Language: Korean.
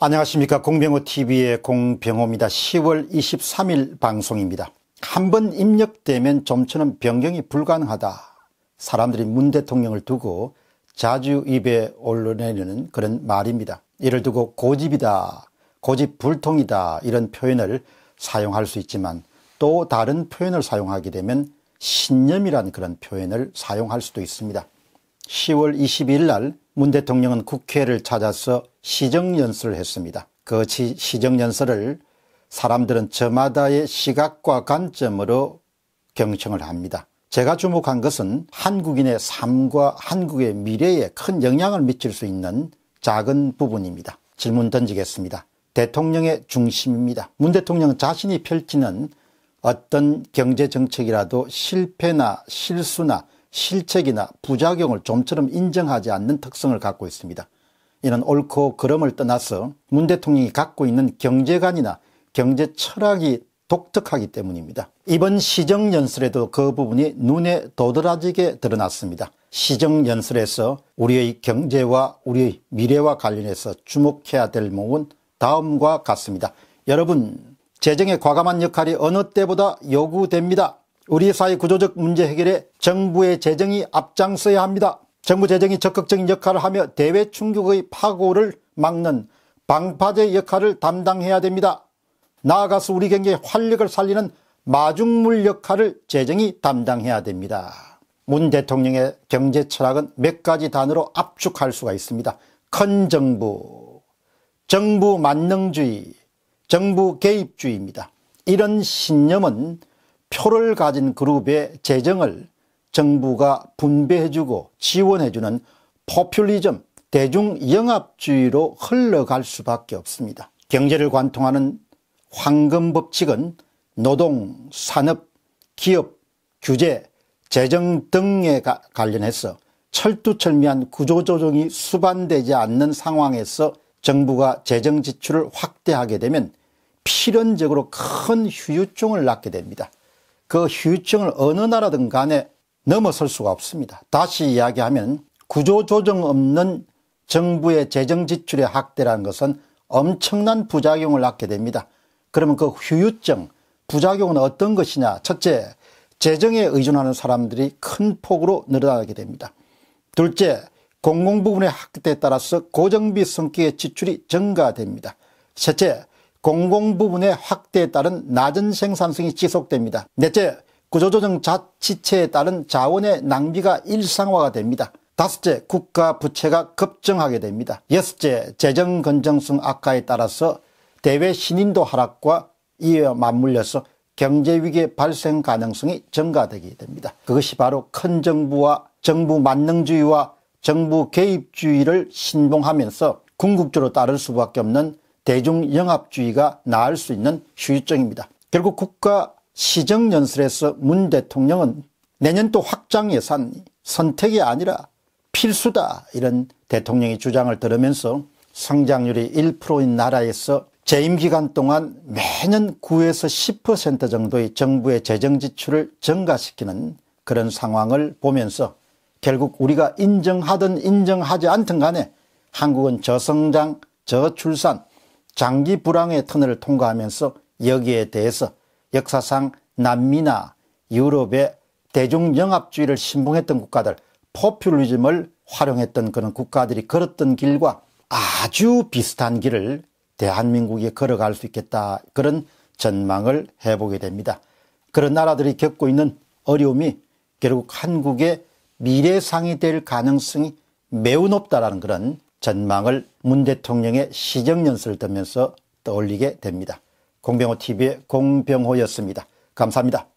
안녕하십니까 공병호TV의 공병호입니다. 10월 23일 방송입니다. 한번 입력되면 좀처럼 변경이 불가능하다. 사람들이 문 대통령을 두고 자주 입에 올려내려는 그런 말입니다. 이를 두고 고집이다 고집불통이다 이런 표현을 사용할 수 있지만 또 다른 표현을 사용하게 되면 신념이란 그런 표현을 사용할 수도 있습니다. 10월 22일 날문 대통령은 국회를 찾아서 시정연설을 했습니다. 그 시정연설을 사람들은 저마다의 시각과 관점으로 경청을 합니다. 제가 주목한 것은 한국인의 삶과 한국의 미래에 큰 영향을 미칠 수 있는 작은 부분입니다. 질문 던지겠습니다. 대통령의 중심입니다. 문 대통령 자신이 펼치는 어떤 경제정책이라도 실패나 실수나 실책이나 부작용을 좀처럼 인정하지 않는 특성을 갖고 있습니다. 이는 옳고 그름을 떠나서 문 대통령이 갖고 있는 경제관이나 경제 철학이 독특하기 때문입니다. 이번 시정연설에도 그 부분이 눈에 도드라지게 드러났습니다. 시정연설에서 우리의 경제와 우리의 미래와 관련해서 주목해야 될부은 다음과 같습니다. 여러분, 재정의 과감한 역할이 어느 때보다 요구됩니다. 우리 사회 구조적 문제 해결에 정부의 재정이 앞장서야 합니다. 정부 재정이 적극적인 역할을 하며 대외 충격의 파고를 막는 방파제 역할을 담당해야 됩니다. 나아가서 우리 경제의 활력을 살리는 마중물 역할을 재정이 담당해야 됩니다. 문 대통령의 경제 철학은 몇 가지 단어로 압축할 수가 있습니다. 큰 정부, 정부 만능주의, 정부 개입주의입니다. 이런 신념은 표를 가진 그룹의 재정을 정부가 분배해주고 지원해주는 포퓰리즘, 대중영합주의로 흘러갈 수밖에 없습니다. 경제를 관통하는 황금법칙은 노동, 산업, 기업, 규제, 재정 등에 관련해서 철두철미한 구조조정이 수반되지 않는 상황에서 정부가 재정 지출을 확대하게 되면 필연적으로 큰 휴유증을 낳게 됩니다. 그 휴유증을 어느 나라든 간에 넘어설 수가 없습니다. 다시 이야기하면 구조조정 없는 정부의 재정지출의 확대라는 것은 엄청난 부작용을 낳게 됩니다. 그러면 그 휴유증, 부작용은 어떤 것이냐. 첫째, 재정에 의존하는 사람들이 큰 폭으로 늘어나게 됩니다. 둘째, 공공부분의 확대에 따라서 고정비 성격의 지출이 증가됩니다. 셋째, 공공 부분의 확대에 따른 낮은 생산성이 지속됩니다. 넷째, 구조조정 자치체에 따른 자원의 낭비가 일상화가 됩니다. 다섯째, 국가 부채가 급증하게 됩니다. 여섯째, 재정 건전성 악화에 따라서 대외 신인도 하락과 이어 맞물려서 경제 위기의 발생 가능성이 증가되게 됩니다. 그것이 바로 큰 정부와 정부 만능주의와 정부 개입주의를 신봉하면서 궁극적으로 따를 수밖에 없는 대중영합주의가 나을 수 있는 휴유증입니다. 결국 국가 시정연설에서 문 대통령은 내년도 확장 예산 선택이 아니라 필수다 이런 대통령의 주장을 들으면서 성장률이 1%인 나라에서 재임 기간 동안 매년 9에서 10% 정도의 정부의 재정 지출을 증가시키는 그런 상황을 보면서 결국 우리가 인정하든 인정하지 않든 간에 한국은 저성장, 저출산, 장기 불황의 터널을 통과하면서 여기에 대해서 역사상 남미나 유럽의 대중영합주의를 신봉했던 국가들 포퓰리즘을 활용했던 그런 국가들이 걸었던 길과 아주 비슷한 길을 대한민국이 걸어갈 수 있겠다 그런 전망을 해보게 됩니다. 그런 나라들이 겪고 있는 어려움이 결국 한국의 미래상이 될 가능성이 매우 높다라는 그런 전망을 문 대통령의 시정연설을 들면서 떠올리게 됩니다. 공병호 TV의 공병호였습니다. 감사합니다.